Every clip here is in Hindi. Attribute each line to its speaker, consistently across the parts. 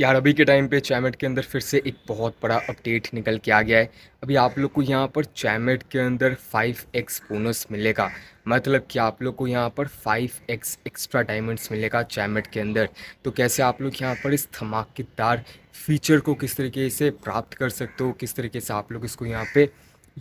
Speaker 1: यार अभी के टाइम पे चैमेट के अंदर फिर से एक बहुत बड़ा अपडेट निकल के आ गया है अभी आप लोग को यहाँ पर चैमेट के अंदर 5x बोनस मिलेगा मतलब कि आप लोग को यहाँ पर 5x एक्स्ट्रा डायमंड्स मिलेगा चैमेट के अंदर तो कैसे आप लोग यहाँ पर इस धमाकेदार फीचर को किस तरीके से प्राप्त कर सकते हो किस तरीके से आप लोग इसको यहाँ पर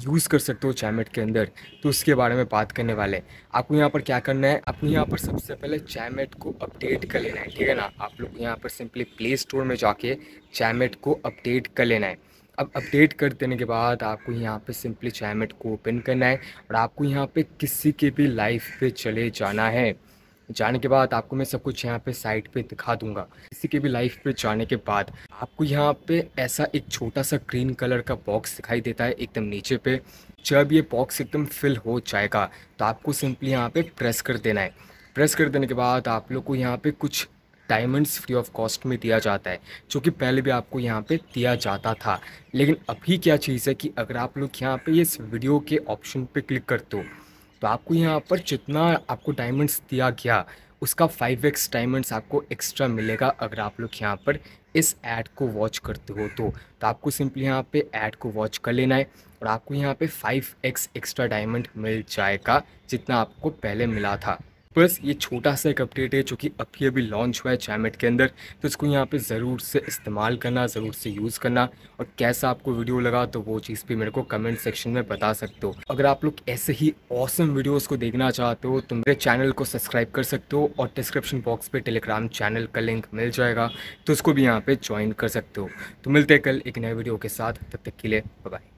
Speaker 1: यूज़ कर सकते हो चैमेट के अंदर तो उसके बारे में बात करने वाले हैं आपको यहाँ पर क्या करना है आपको यहाँ पर सबसे पहले चैमेट को अपडेट कर लेना है ठीक है ना आप लोग यहाँ पर सिंपली प्ले स्टोर में जाके चैमेट को अपडेट कर लेना है अब अपडेट कर देने के बाद आपको यहाँ पे सिंपली चैमेट को ओपन करना है और आपको यहाँ पे किसी के भी लाइफ पे चले जाना है जाने के बाद आपको मैं सब कुछ यहाँ पे साइट पे दिखा दूंगा किसी के भी लाइफ पे जाने के बाद आपको यहाँ पे ऐसा एक छोटा सा ग्रीन कलर का बॉक्स दिखाई देता है एकदम नीचे पे जब ये बॉक्स एकदम फिल हो जाएगा तो आपको सिंपली यहाँ पे प्रेस कर देना है प्रेस कर देने के बाद आप लोग को यहाँ पे कुछ डायमंड्स फ्री ऑफ कॉस्ट में दिया जाता है जो कि पहले भी आपको यहाँ पे दिया जाता था लेकिन अभी क्या चीज़ है कि अगर आप लोग यहाँ पे इस वीडियो के ऑप्शन पे क्लिक करते हो तो आपको यहाँ पर जितना आपको डायमंड्स दिया गया उसका फाइव एक्स डायमंड्स आपको एक्स्ट्रा मिलेगा अगर आप लोग यहाँ पर इस ऐड को वॉच करते हो तो तो आपको सिंपली यहाँ पे ऐड को वॉच कर लेना है और आपको यहाँ पे फाइव एक्स एक्स्ट्रा डायमंड मिल जाएगा जितना आपको पहले मिला था बस ये छोटा सा एक अपडेट है जो कि अभी अभी लॉन्च हुआ है चैमेट के अंदर तो इसको यहाँ पे ज़रूर से इस्तेमाल करना ज़रूर से यूज़ करना और कैसा आपको वीडियो लगा तो वो चीज़ भी मेरे को कमेंट सेक्शन में बता सकते हो अगर आप लोग ऐसे ही औसम वीडियोज़ को देखना चाहते हो तो मेरे चैनल को सब्सक्राइब कर सकते हो और डिस्क्रिप्शन बॉक्स पर टेलीग्राम चैनल का लिंक मिल जाएगा तो उसको भी यहाँ पर ज्वाइन कर सकते हो तो मिलते कल एक नए वीडियो के साथ तब तक के लिए बाय